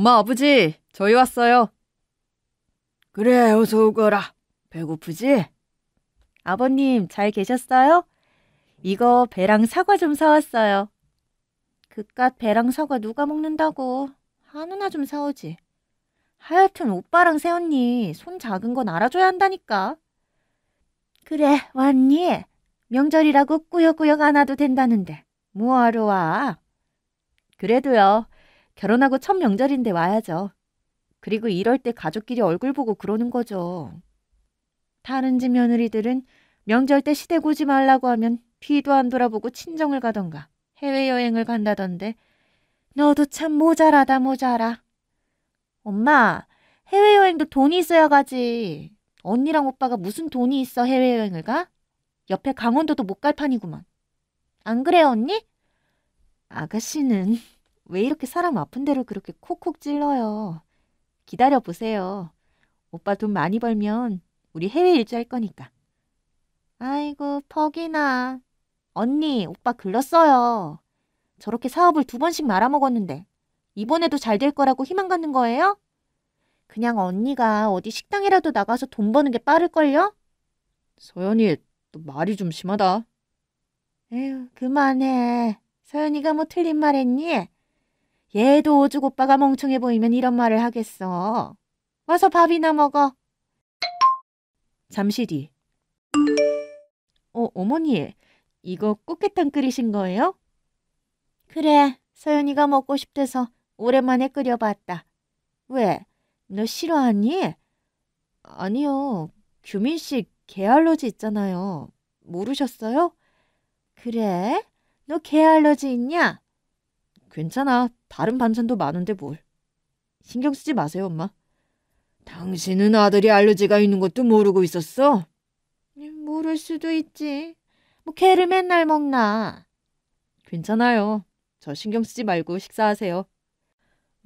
엄마, 아버지, 저희 왔어요. 그래, 어서 오거라. 배고프지? 아버님, 잘 계셨어요? 이거 배랑 사과 좀 사왔어요. 그깟 배랑 사과 누가 먹는다고. 한우나 좀 사오지. 하여튼 오빠랑 새언니 손 작은 건 알아줘야 한다니까. 그래, 왔니? 명절이라고 꾸역꾸역 안 와도 된다는데. 뭐하러 와? 그래도요. 결혼하고 첫 명절인데 와야죠. 그리고 이럴 때 가족끼리 얼굴 보고 그러는 거죠. 다른 집 며느리들은 명절 때 시댁 오지 말라고 하면 뒤도 안 돌아보고 친정을 가던가 해외여행을 간다던데 너도 참 모자라다 모자라. 엄마, 해외여행도 돈이 있어야 가지. 언니랑 오빠가 무슨 돈이 있어 해외여행을 가? 옆에 강원도도 못 갈 판이구만. 안 그래요, 언니? 아가씨는... 왜 이렇게 사람 아픈 대로 그렇게 콕콕 찔러요? 기다려 보세요. 오빠 돈 많이 벌면 우리 해외 일주 할 거니까. 아이고, 퍽이나. 언니, 오빠 글렀어요. 저렇게 사업을 두 번씩 말아먹었는데 이번에도 잘 될 거라고 희망 갖는 거예요? 그냥 언니가 어디 식당이라도 나가서 돈 버는 게 빠를걸요? 서연이, 또 말이 좀 심하다. 에휴, 그만해. 서연이가 뭐 틀린 말 했니? 얘도 오죽 오빠가 멍청해 보이면 이런 말을 하겠어. 와서 밥이나 먹어. 잠시 뒤. 어, 어머니, 이거 꽃게탕 끓이신 거예요? 그래, 서연이가 먹고 싶대서 오랜만에 끓여봤다. 왜, 너 싫어하니? 아니요, 규민 씨 개알러지 있잖아요. 모르셨어요? 그래? 너 개알러지 있냐? 괜찮아. 다른 반찬도 많은데 뭘. 신경 쓰지 마세요, 엄마. 당신은 아들이 알러지가 있는 것도 모르고 있었어? 네, 모를 수도 있지. 뭐 걔를 맨날 먹나. 괜찮아요. 저 신경 쓰지 말고 식사하세요.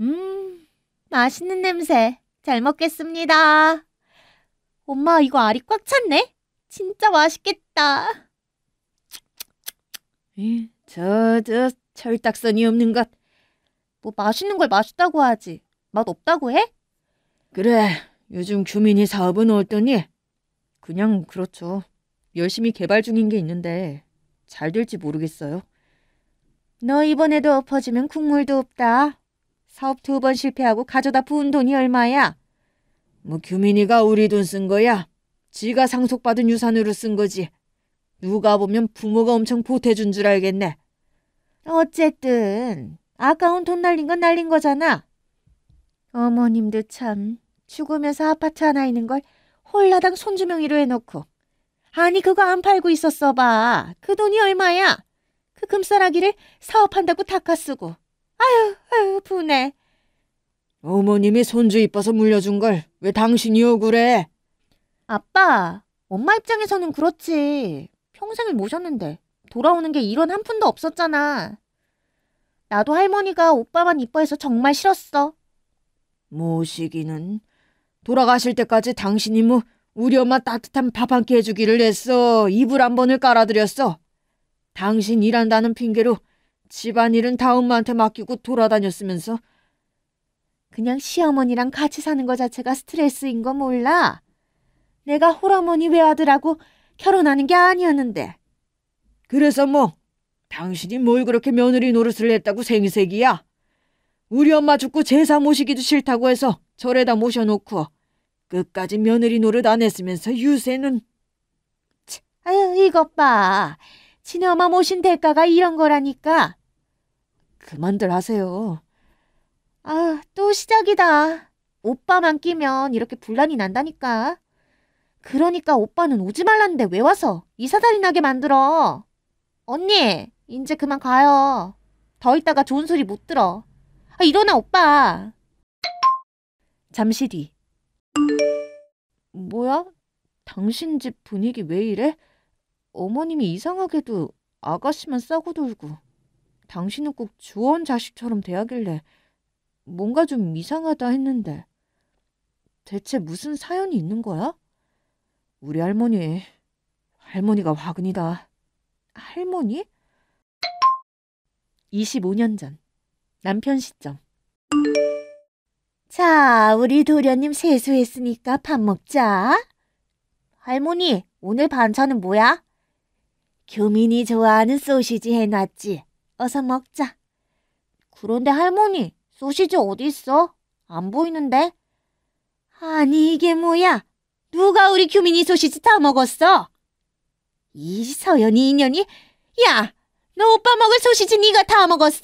음, 맛있는 냄새. 잘 먹겠습니다. 엄마, 이거 알이 꽉 찼네? 진짜 맛있겠다. 저, 저, 철딱선이 없는 것. 뭐 맛있는 걸 맛있다고 하지. 맛 없다고 해? 그래. 요즘 주민이 사업은 어떠니? 그냥 그렇죠. 열심히 개발 중인 게 있는데 잘 될지 모르겠어요. 너 이번에도 엎어지면 국물도 없다. 사업 두 번 실패하고 가져다 부은 돈이 얼마야? 뭐 규민이가 우리 돈 쓴 거야. 지가 상속받은 유산으로 쓴 거지. 누가 보면 부모가 엄청 보태준 줄 알겠네. 어쨌든 아까운 돈 날린 건 날린 거잖아. 어머님도 참 죽으면서 아파트 하나 있는 걸 홀라당 손주명의로 해놓고 아니 그거 안 팔고 있었어 봐. 그 돈이 얼마야? 그 금싸라기를 사업한다고 닦아쓰고 아휴아휴 분해. 어머님이 손주 이뻐서 물려준 걸 왜 당신이 억울해? 아빠 엄마 입장에서는 그렇지. 평생을 모셨는데 돌아오는 게 이런 한 푼도 없었잖아. 나도 할머니가 오빠만 이뻐해서 정말 싫었어. 모시기는 돌아가실 때까지 당신이 뭐 우리 엄마 따뜻한 밥 한 끼 해주기를 했어. 이불 한 번을 깔아드렸어. 당신 일한다는 핑계로 집안일은 다 엄마한테 맡기고 돌아다녔으면서 그냥 시어머니랑 같이 사는 거 자체가 스트레스인 거 몰라? 내가 호어머니 외아들하고 결혼하는 게 아니었는데. 그래서 뭐 당신이 뭘 그렇게 며느리 노릇을 했다고 생색이야. 우리 엄마 죽고 제사 모시기도 싫다고 해서 절에다 모셔놓고 끝까지 며느리 노릇 안 했으면서 유세는 아유 이것 봐. 친엄마 모신 대가가 이런 거라니까. 그만들 하세요. 아, 또 시작이다. 오빠만 끼면 이렇게 분란이 난다니까. 그러니까 오빠는 오지 말란데왜 와서 이사달이 나게 만들어. 언니, 이제 그만 가요. 더 있다가 좋은 소리 못 들어. 아, 일어나, 오빠. 잠시 뒤. 뭐야? 당신 집 분위기 왜 이래? 어머님이 이상하게도 아가씨만 싸고 돌고 당신은 꼭 주원 자식처럼 대하길래 뭔가 좀 이상하다 했는데 대체 무슨 사연이 있는 거야? 우리 할머니, 할머니가 화근이다. 할머니? 25년 전 남편 시점 자, 우리 도련님 세수했으니까 밥 먹자. 할머니, 오늘 반찬은 뭐야? 교민이 좋아하는 소시지 해놨지. 어서 먹자. 그런데 할머니, 소시지 어딨어안 보이는데? 아니, 이게 뭐야? 누가 우리 교민이 소시지 다 먹었어? 이 서연이 인연이? 야, 너 오빠 먹을 소시지 네가 다 먹었어?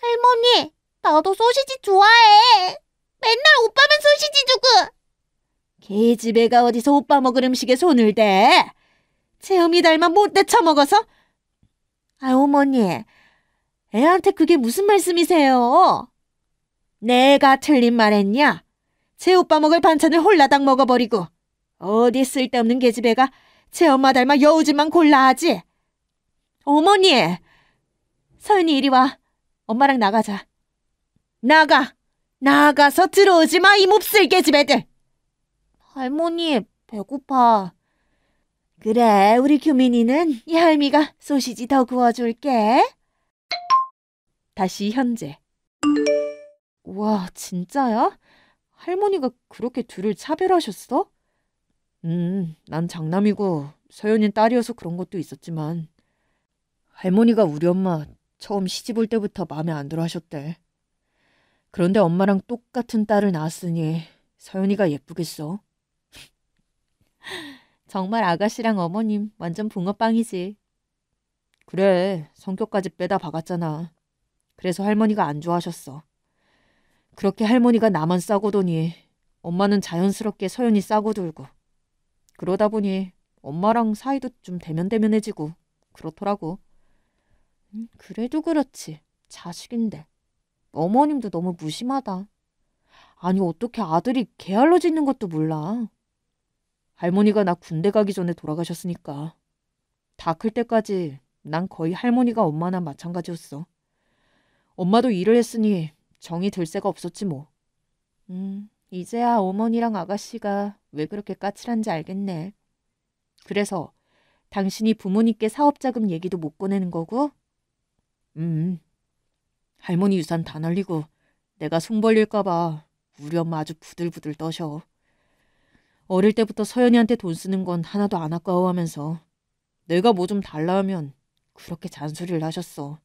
할머니, 나도 소시지 좋아해. 맨날 오빠만 소시지 주고. 개집애가 어디서 오빠 먹을 음식에 손을 대? 체험이 닮아 못대 쳐먹어서? 아, 어머니, 애한테 그게 무슨 말씀이세요? 내가 틀린 말 했냐? 제 오빠 먹을 반찬을 홀라당 먹어버리고 어디 쓸데없는 개집애가 제 엄마 닮아 여우지만 골라하지. 어머니! 서윤이 이리 와. 엄마랑 나가자. 나가! 나가서 들어오지 마, 이 몹쓸개 집 애들! 할머니, 배고파. 그래, 우리 규민이는 이 할미가 소시지 더 구워줄게. 다시 현재. 와, 진짜야? 할머니가 그렇게 둘을 차별하셨어? 음, 난 장남이고 서연이 딸이어서 그런 것도 있었지만 할머니가 우리 엄마 처음 시집 올 때부터 마음에 안 들어 하셨대. 그런데 엄마랑 똑같은 딸을 낳았으니 서연이가 예쁘겠어? 정말 아가씨랑 어머님 완전 붕어빵이지. 그래, 성격까지 빼다 박았잖아. 그래서 할머니가 안 좋아하셨어. 그렇게 할머니가 나만 싸고 도니 엄마는 자연스럽게 서연이 싸고 돌고 그러다 보니 엄마랑 사이도 좀 대면대면해지고 그렇더라고. 음, 그래도 그렇지. 자식인데. 어머님도 너무 무심하다. 아니 어떻게 아들이 게알러 짓는 것도 몰라. 할머니가 나 군대 가기 전에 돌아가셨으니까. 다 클 때까지 난 거의 할머니가 엄마나 마찬가지였어. 엄마도 일을 했으니 정이 들 새가 없었지 뭐. 음, 이제야 어머니랑 아가씨가 왜 그렇게 까칠한지 알겠네. 그래서 당신이 부모님께 사업자금 얘기도 못 꺼내는 거고? 음, 음. 할머니 유산 다 날리고 내가 손 벌릴까봐 우리 엄마 아주 부들부들 떠셔. 어릴 때부터 서연이한테 돈 쓰는 건 하나도 안 아까워하면서 내가 뭐 좀 달라 하면 그렇게 잔소리를 하셨어.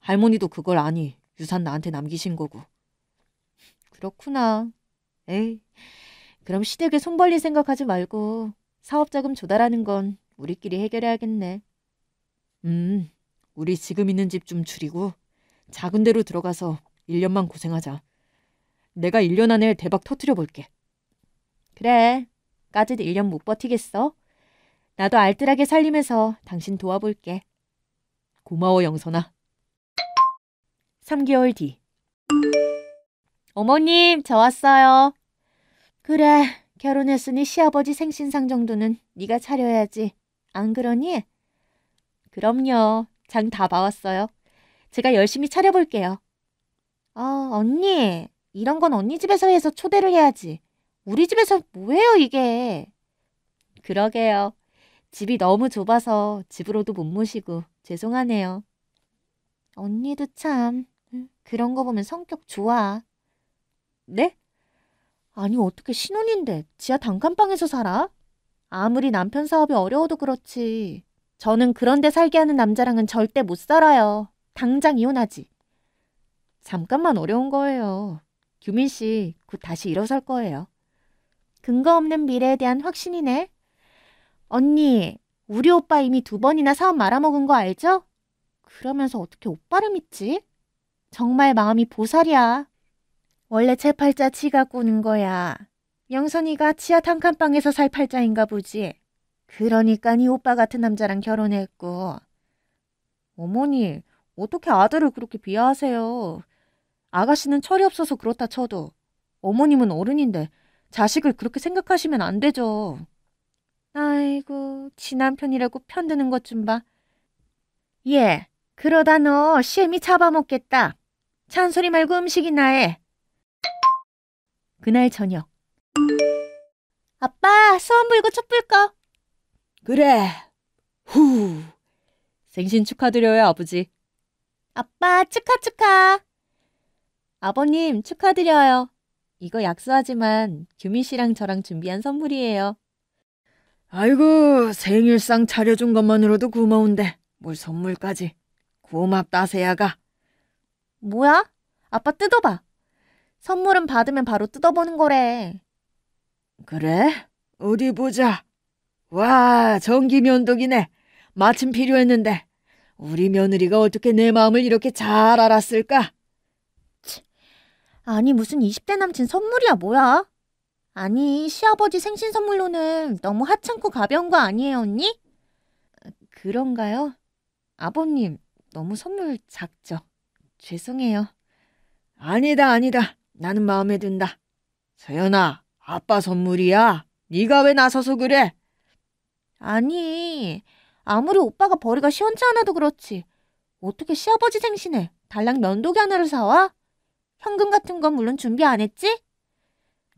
할머니도 그걸 아니 유산 나한테 남기신 거고. 그렇구나. 에이, 그럼 시댁에 손벌리 생각하지 말고 사업자금 조달하는 건 우리끼리 해결해야겠네. 음, 우리 지금 있는 집 좀 줄이고 작은 데로 들어가서 1년만 고생하자. 내가 1년 안에 대박 터트려 볼게. 그래, 까짓 1년 못 버티겠어? 나도 알뜰하게 살림해서 당신 도와볼게. 고마워, 영선아. 3개월 뒤. 어머님, 저 왔어요. 그래, 결혼했으니 시아버지 생신상 정도는 네가 차려야지. 안 그러니? 그럼요. 장 다 봐왔어요. 제가 열심히 차려볼게요. 아, 언니. 이런 건 언니 집에서 해서 초대를 해야지. 우리 집에서 뭐해요 이게? 그러게요. 집이 너무 좁아서 집으로도 못 모시고 죄송하네요. 언니도 참 그런 거 보면 성격 좋아. 네? 아니 어떻게 신혼인데 지하 단칸방에서 살아? 아무리 남편 사업이 어려워도 그렇지. 저는 그런데 살게 하는 남자랑은 절대 못 살아요. 당장 이혼하지. 잠깐만 어려운 거예요. 규민 씨, 곧 다시 일어설 거예요. 근거 없는 미래에 대한 확신이네. 언니, 우리 오빠 이미 두 번이나 사업 말아먹은 거 알죠? 그러면서 어떻게 오빠를 믿지? 정말 마음이 보살이야. 원래 채팔자 치가 꾸는 거야. 영선이가 치아 탄칸방에서 살 팔자인가 보지. 그러니까 이 오빠 같은 남자랑 결혼했고. 어머니, 어떻게 아들을 그렇게 비하하세요. 아가씨는 철이 없어서 그렇다 쳐도 어머님은 어른인데 자식을 그렇게 생각하시면 안 되죠. 아이고, 지 남편이라고 편드는 것 좀 봐. 예, 그러다 너 시엠이 잡아먹겠다. 찬소리 말고 음식이나 해. 그날 저녁. 아빠, 수원 불고 촛불 꺼. 그래. 후. 생신 축하드려요, 아버지. 아빠, 축하, 축하. 아버님, 축하드려요. 이거 약수하지만 규민 씨랑 저랑 준비한 선물이에요. 아이고, 생일상 차려준 것만으로도 고마운데 뭘 선물까지. 고맙다, 세아가. 뭐야? 아빠 뜯어봐. 선물은 받으면 바로 뜯어보는 거래. 그래? 어디 보자. 와, 전기 면도기네. 마침 필요했는데. 우리 며느리가 어떻게 내 마음을 이렇게 잘 알았을까? 아니 무슨 20대 남친 선물이야 뭐야? 아니 시아버지 생신 선물로는 너무 하찮고 가벼운 거 아니에요 언니? 그런가요? 아버님 너무 선물 작죠? 죄송해요. 아니다 아니다. 나는 마음에 든다. 서연아, 아빠 선물이야. 네가 왜 나서서 그래? 아니, 아무리 오빠가 벌이가 시원치않아도 그렇지. 어떻게 시아버지 생신에 달랑 면도기 하나를 사와? 현금 같은 건 물론 준비 안 했지?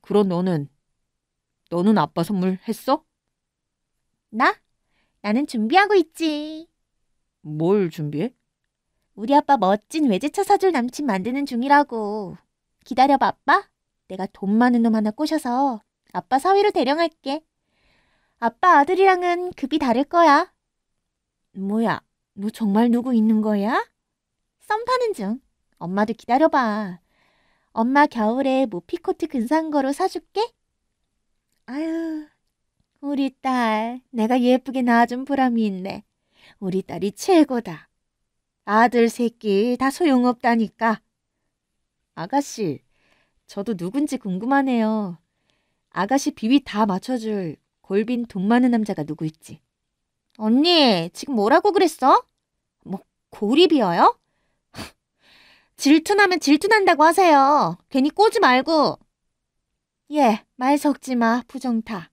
그럼 너는, 너는 아빠 선물 했어? 나? 나는 준비하고 있지. 뭘 준비해? 우리 아빠 멋진 외제차 사줄 남친 만드는 중이라고. 기다려봐, 아빠. 내가 돈 많은 놈 하나 꼬셔서 아빠 사위로 대령할게. 아빠 아들이랑은 급이 다를 거야. 뭐야, 너 정말 누구 있는 거야? 썸 타는 중. 엄마도 기다려봐. 엄마 겨울에 모피코트 근사한거로 사줄게. 아유, 우리 딸, 내가 예쁘게 낳아준 보람이 있네. 우리 딸이 최고다. 아들 새끼 다 소용없다니까. 아가씨, 저도 누군지 궁금하네요. 아가씨 비위 다 맞춰줄 골빈 돈 많은 남자가 누구있지? 언니, 지금 뭐라고 그랬어? 뭐, 고립이어요? 질투나면 질투난다고 하세요. 괜히 꼬지 말고. 예, 말 섞지 마, 부정타.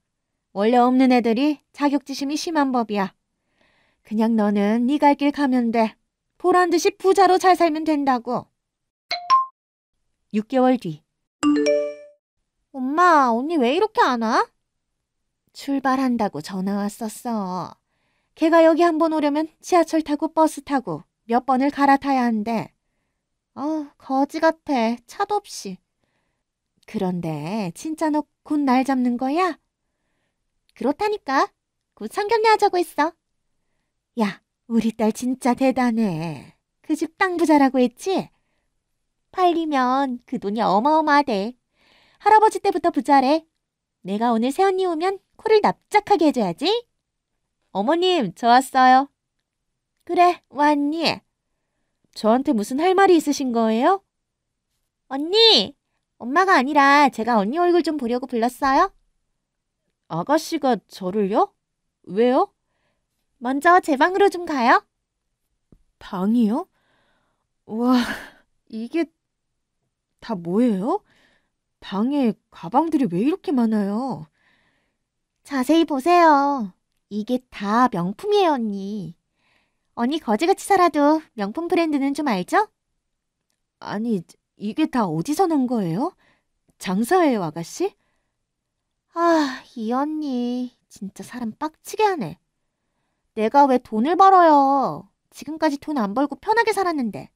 원래 없는 애들이 자격지심이 심한 법이야. 그냥 너는 네 갈 길 가면 돼. 보란 듯이 부자로 잘 살면 된다고. 6개월 뒤. 엄마, 언니 왜 이렇게 안 와? 출발한다고 전화 왔었어. 걔가 여기 한 번 오려면 지하철 타고 버스 타고 몇 번을 갈아타야 한대. 어, 거지 같아. 차도 없이. 그런데 진짜 너 곧 날 잡는 거야? 그렇다니까. 곧 상견례 하자고 했어. 야, 우리 딸 진짜 대단해. 그 집 땅 부자라고 했지? 팔리면 그 돈이 어마어마하대. 할아버지 때부터 부자래. 내가 오늘 새언니 오면 코를 납작하게 해줘야지. 어머님, 저 왔어요. 그래, 왔니? 저한테 무슨 할 말이 있으신 거예요? 언니! 엄마가 아니라 제가 언니 얼굴 좀 보려고 불렀어요. 아가씨가 저를요? 왜요? 먼저 제 방으로 좀 가요. 방이요? 와, 이게 다 뭐예요? 방에 가방들이 왜 이렇게 많아요? 자세히 보세요. 이게 다 명품이에요, 언니. 언니 거지같이 살아도 명품 브랜드는 좀 알죠? 아니, 이게 다 어디서 난 거예요? 장사예요, 아가씨? 아, 이 언니 진짜 사람 빡치게 하네. 내가 왜 돈을 벌어요? 지금까지 돈 안 벌고 편하게 살았는데.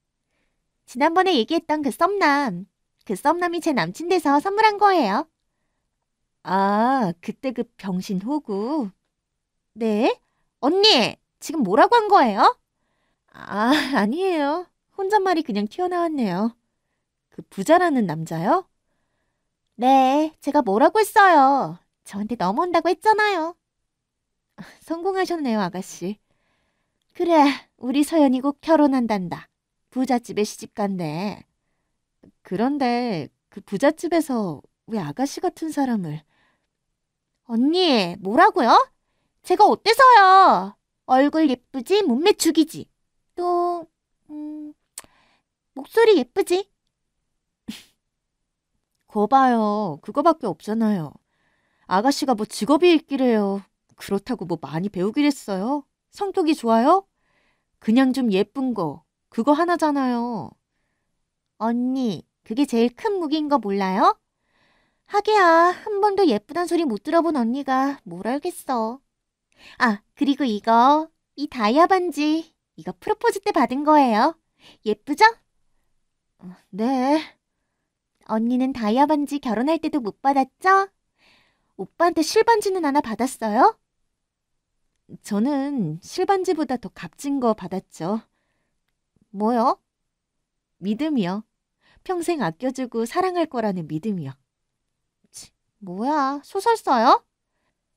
지난번에 얘기했던 그 썸남 그 썸남이 제 남친 돼서 선물한 거예요. 아, 그때 그 병신 호구. 네? 언니, 지금 뭐라고 한 거예요? 아, 아니에요. 혼잣말이 그냥 튀어나왔네요. 그 부자라는 남자요? 네, 제가 뭐라고 했어요. 저한테 넘어온다고 했잖아요. 성공하셨네요, 아가씨. 그래, 우리 서연이 곧 결혼한단다. 부잣집에 시집간대. 그런데 그 부잣집에서 왜 아가씨 같은 사람을 언니 뭐라고요? 제가 어때서요? 얼굴 예쁘지 몸매 죽이지 또 음, 목소리 예쁘지? 거 봐요 그거밖에 없잖아요 아가씨가 뭐 직업이 있기래요 그렇다고 뭐 많이 배우기했어요 성격이 좋아요? 그냥 좀 예쁜 거 그거 하나잖아요 언니 그게 제일 큰 무기인 거 몰라요? 하게야, 한 번도 예쁘단 소리 못 들어본 언니가 뭘 알겠어. 아, 그리고 이거, 이 다이아 반지, 이거 프로포즈 때 받은 거예요. 예쁘죠? 어, 네. 언니는 다이아 반지 결혼할 때도 못 받았죠? 오빠한테 실반지는 하나 받았어요? 저는 실반지보다 더 값진 거 받았죠. 뭐요? 믿음이요. 평생 아껴주고 사랑할 거라는 믿음이요. 치, 뭐야, 소설 써요?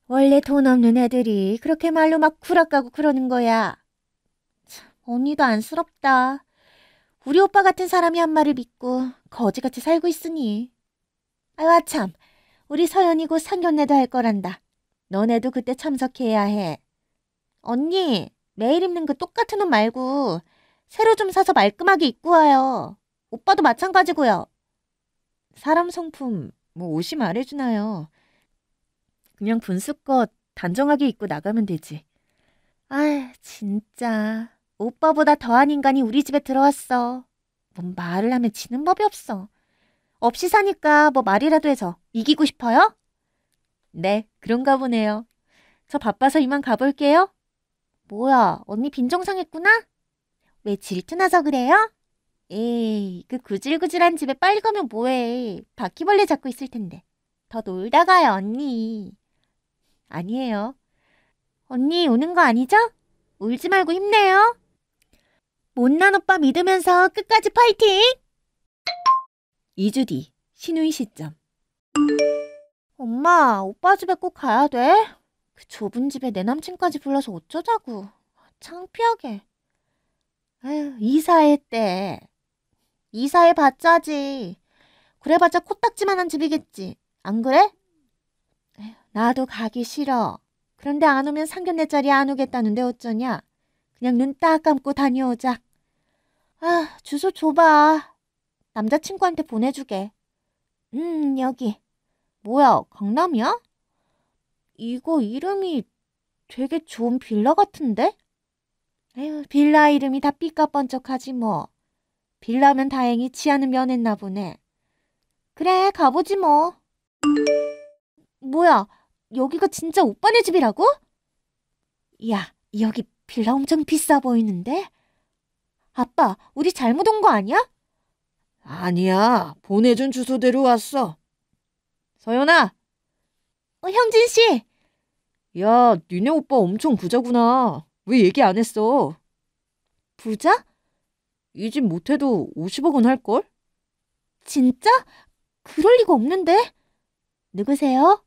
원래 돈 없는 애들이 그렇게 말로 막 구락가고 그러는 거야. 참, 언니도 안쓰럽다. 우리 오빠 같은 사람이 한 말을 믿고 거지같이 살고 있으니. 아유, 참. 우리 서연이 곧 상견례도 할 거란다. 너네도 그때 참석해야 해. 언니, 매일 입는 그 똑같은 옷 말고 새로 좀 사서 말끔하게 입고 와요. 오빠도 마찬가지고요. 사람 성품 뭐 옷이 말해주나요. 그냥 분수껏 단정하게 입고 나가면 되지. 아, 진짜. 오빠보다 더한 인간이 우리 집에 들어왔어. 뭔 말을 하면 지는 법이 없어. 없이 사니까 뭐 말이라도 해서 이기고 싶어요? 네, 그런가 보네요. 저 바빠서 이만 가볼게요. 뭐야, 언니 빈정상했구나? 왜 질투나서 그래요? 에이, 그 구질구질한 집에 빨리 가면 뭐해. 바퀴벌레 잡고 있을 텐데. 더 놀다 가요, 언니. 아니에요. 언니 우는 거 아니죠? 울지 말고 힘내요. 못난 오빠 믿으면서 끝까지 파이팅! 2주 뒤, 신우이 시점. 엄마, 오빠 집에 꼭 가야 돼? 그 좁은 집에 내 남친까지 불러서 어쩌자고. 창피하게. 에휴, 이사했대. 이사해봤자지. 그래봤자 코딱지만한 집이겠지. 안 그래? 나도 가기 싫어. 그런데 안 오면 상견례 자리 안 오겠다는데 어쩌냐. 그냥 눈 딱 감고 다녀오자. 아, 주소 줘봐. 남자친구한테 보내주게. 음, 여기. 뭐야, 강남이야? 이거 이름이 되게 좋은 빌라 같은데? 에휴, 빌라 이름이 다 삐까뻔쩍하지 뭐. 빌라면 다행히 치아는 면했나 보네. 그래, 가보지 뭐. 뭐야, 여기가 진짜 오빠네 집이라고? 야, 여기 빌라 엄청 비싸 보이는데? 아빠, 우리 잘못 온 거 아니야? 아니야, 보내준 주소대로 왔어. 서연아! 어, 형진 씨! 야, 니네 오빠 엄청 부자구나. 왜 얘기 안 했어? 부자? 이집 못해도 50억은 할걸? 진짜? 그럴 리가 없는데? 누구세요?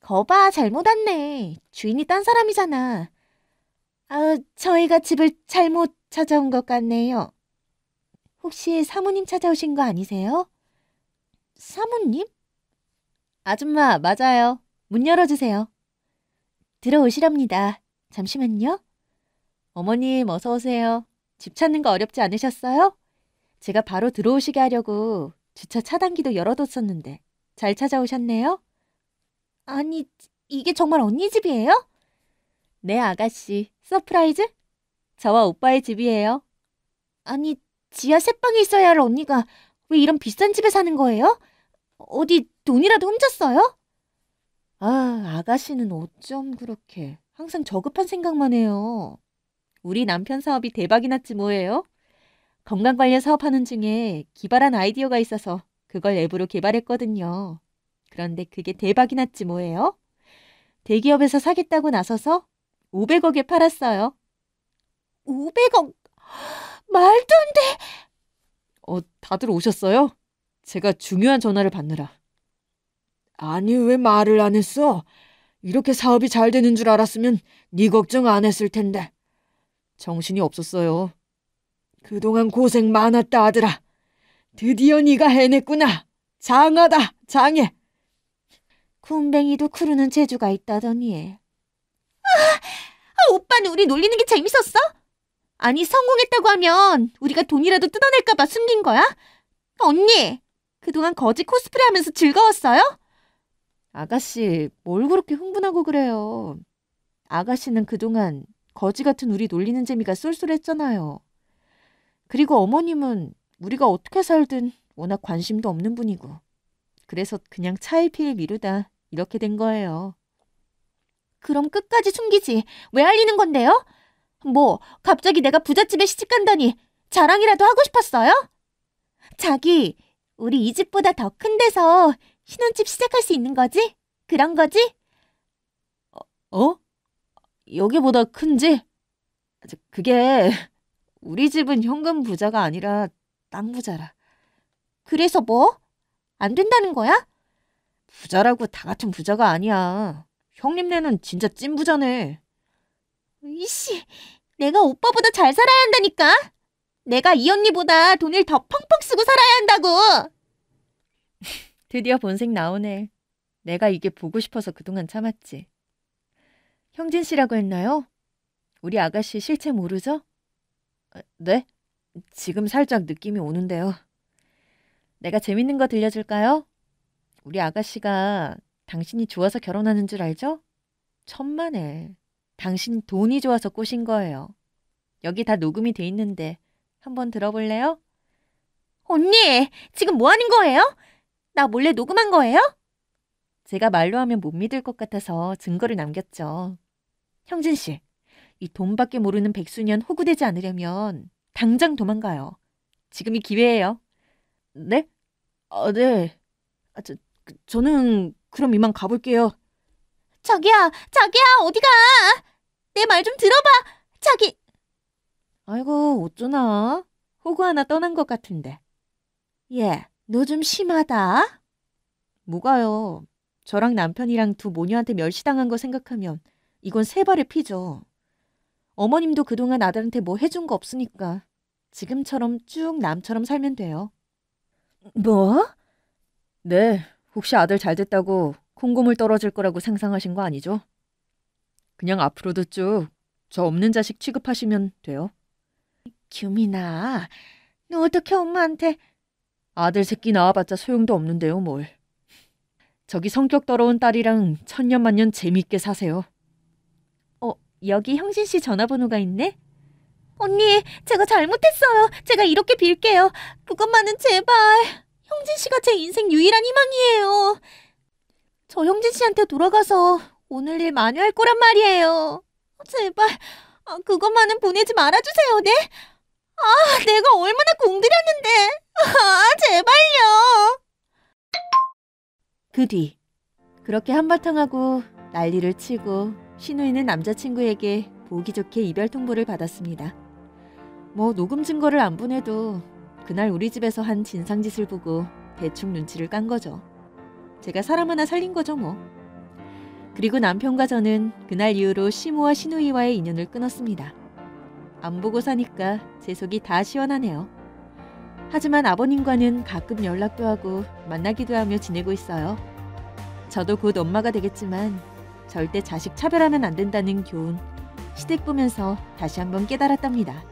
거봐, 잘못 왔네. 주인이 딴 사람이잖아. 아, 저희가 집을 잘못 찾아온 것 같네요. 혹시 사모님 찾아오신 거 아니세요? 사모님? 아줌마, 맞아요. 문 열어주세요. 들어오시랍니다. 잠시만요. 어머님, 어서오세요. 집 찾는 거 어렵지 않으셨어요? 제가 바로 들어오시게 하려고 주차 차단기도 열어뒀었는데 잘 찾아오셨네요? 아니, 이게 정말 언니 집이에요? 네, 아가씨. 서프라이즈? 저와 오빠의 집이에요. 아니, 지하 셋방에 있어야 할 언니가 왜 이런 비싼 집에 사는 거예요? 어디 돈이라도 훔쳤어요? 아, 아가씨는 어쩜 그렇게 항상 저급한 생각만 해요. 우리 남편 사업이 대박이 났지 뭐예요? 건강 관련 사업하는 중에 기발한 아이디어가 있어서 그걸 앱으로 개발했거든요. 그런데 그게 대박이 났지 뭐예요? 대기업에서 사겠다고 나서서 500억에 팔았어요. 500억? 말도 안 돼! 어, 다들 오셨어요? 제가 중요한 전화를 받느라. 아니, 왜 말을 안 했어? 이렇게 사업이 잘 되는 줄 알았으면 네 걱정 안 했을 텐데. 정신이 없었어요. 그동안 고생 많았다 아들아. 드디어 네가 해냈구나. 장하다 장해. 군뱅이도 크루는 재주가 있다더니. 예. 아, 아, 오빠는 우리 놀리는 게 재밌었어? 아니 성공했다고 하면 우리가 돈이라도 뜯어낼까봐 숨긴 거야? 언니, 그동안 거지 코스프레 하면서 즐거웠어요? 아가씨, 뭘 그렇게 흥분하고 그래요. 아가씨는 그동안 거지 같은 우리 놀리는 재미가 쏠쏠했잖아요. 그리고 어머님은 우리가 어떻게 살든 워낙 관심도 없는 분이고. 그래서 그냥 차일 피일 미루다 이렇게 된 거예요. 그럼 끝까지 숨기지. 왜 알리는 건데요? 뭐 갑자기 내가 부잣집에 시집 간다니 자랑이라도 하고 싶었어요? 자기 우리 이 집보다 더 큰 데서 신혼집 시작할 수 있는 거지? 그런 거지? 어? 어? 여기보다 큰지 그게 우리 집은 현금 부자가 아니라 땅 부자라. 그래서 뭐? 안 된다는 거야? 부자라고 다 같은 부자가 아니야. 형님네는 진짜 찐 부자네. 이씨, 내가 오빠보다 잘 살아야 한다니까. 내가 이 언니보다 돈을 더 펑펑 쓰고 살아야 한다고. 드디어 본색 나오네. 내가 이게 보고 싶어서 그동안 참았지. 형진 씨라고 했나요? 우리 아가씨 실체 모르죠? 어, 네? 지금 살짝 느낌이 오는데요. 내가 재밌는 거 들려줄까요? 우리 아가씨가 당신이 좋아서 결혼하는 줄 알죠? 천만에. 당신 돈이 좋아서 꼬신 거예요. 여기 다 녹음이 돼 있는데 한번 들어볼래요? 언니, 지금 뭐 하는 거예요? 나 몰래 녹음한 거예요? 제가 말로 하면 못 믿을 것 같아서 증거를 남겼죠. 형진 씨, 이 돈밖에 모르는 백수년 호구되지 않으려면 당장 도망가요. 지금이 기회예요. 네? 아, 네. 아, 저, 그, 저는 그럼 이만 가볼게요. 자기야, 자기야, 어디가? 내 말 좀 들어봐. 자기. 아이고, 어쩌나. 호구 하나 떠난 것 같은데. 예, 너 좀 심하다. 뭐가요? 저랑 남편이랑 두 모녀한테 멸시당한 거 생각하면 이건 세 발의 피죠. 어머님도 그동안 아들한테 뭐 해준 거 없으니까 지금처럼 쭉 남처럼 살면 돼요. 뭐? 네, 혹시 아들 잘 됐다고 콩고물 떨어질 거라고 상상하신 거 아니죠? 그냥 앞으로도 쭉 저 없는 자식 취급하시면 돼요. 규민아, 너 어떻게 엄마한테... 아들 새끼 낳아봤자 소용도 없는데요, 뭘. 저기 성격 더러운 딸이랑 천년만년 재밌게 사세요. 여기 형진씨 전화번호가 있네? 언니, 제가 잘못했어요. 제가 이렇게 빌게요. 그것만은 제발. 형진 씨가 제 인생 유일한 희망이에요. 저 형진 씨한테 돌아가서 오늘 일 많이 할 거란 말이에요. 아, 제발, 아, 그것만은 보내지 말아주세요, 네? 아, 내가 얼마나 공들였는데. 아, 제발요. 그 뒤, 그렇게 한바탕 하고 난리를 치고 신우이는 남자친구에게 보기 좋게 이별 통보를 받았습니다. 뭐 녹음 증거를 안 보내도 그날 우리 집에서 한 진상짓을 보고 대충 눈치를 깐 거죠. 제가 사람 하나 살린 거죠 뭐. 그리고 남편과 저는 그날 이후로 시모와 신우이와의 인연을 끊었습니다. 안 보고 사니까 제 속이 다 시원하네요. 하지만 아버님과는 가끔 연락도 하고 만나기도 하며 지내고 있어요. 저도 곧 엄마가 되겠지만 절대 자식 차별하면 안 된다는 교훈 시댁 보면서 다시 한번 깨달았답니다.